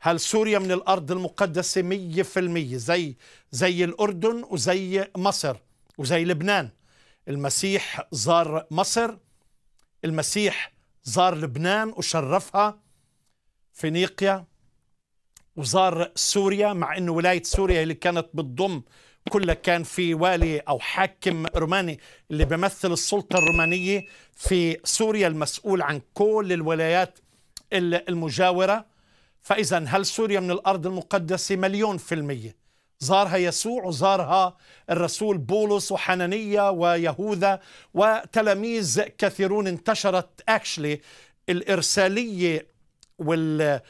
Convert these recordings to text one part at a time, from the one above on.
هل سوريا من الأرض المقدسة مية في المية زي, زي الأردن وزي مصر وزي لبنان المسيح زار مصر المسيح زار لبنان وشرفها فينيقيا وزار سوريا مع أنه ولاية سوريا اللي كانت بتضم كلها كان في والي أو حاكم روماني اللي بيمثل السلطة الرومانية في سوريا المسؤول عن كل الولايات المجاورة فإذا هل سوريا من الأرض المقدسة مليون في المية زارها يسوع وزارها الرسول بولس وحنانية ويهوذا وتلاميذ كثيرون انتشرت اكشلي الإرسالية وال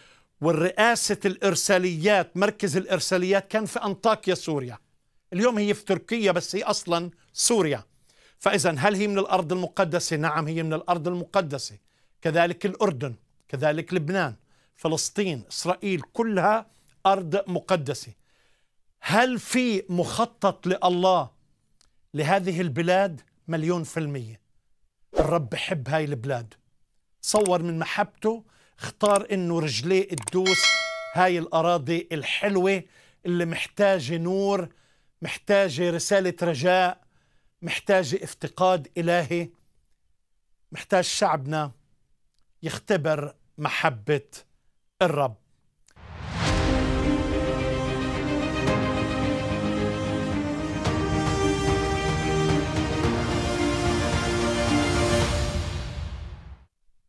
والرئاسة الإرساليات مركز الإرساليات كان في أنطاكيا سوريا اليوم هي في تركيا بس هي أصلا سوريا فإذا هل هي من الأرض المقدسة؟ نعم هي من الأرض المقدسة كذلك الأردن كذلك لبنان فلسطين إسرائيل كلها أرض مقدسة هل في مخطط لله لهذه البلاد مليون في المية الرب بحب هاي البلاد صور من محبته اختار انه رجليه تدوس هاي الاراضي الحلوه اللي محتاجه نور محتاجه رساله رجاء محتاجه افتقاد الهي محتاج شعبنا يختبر محبه الرب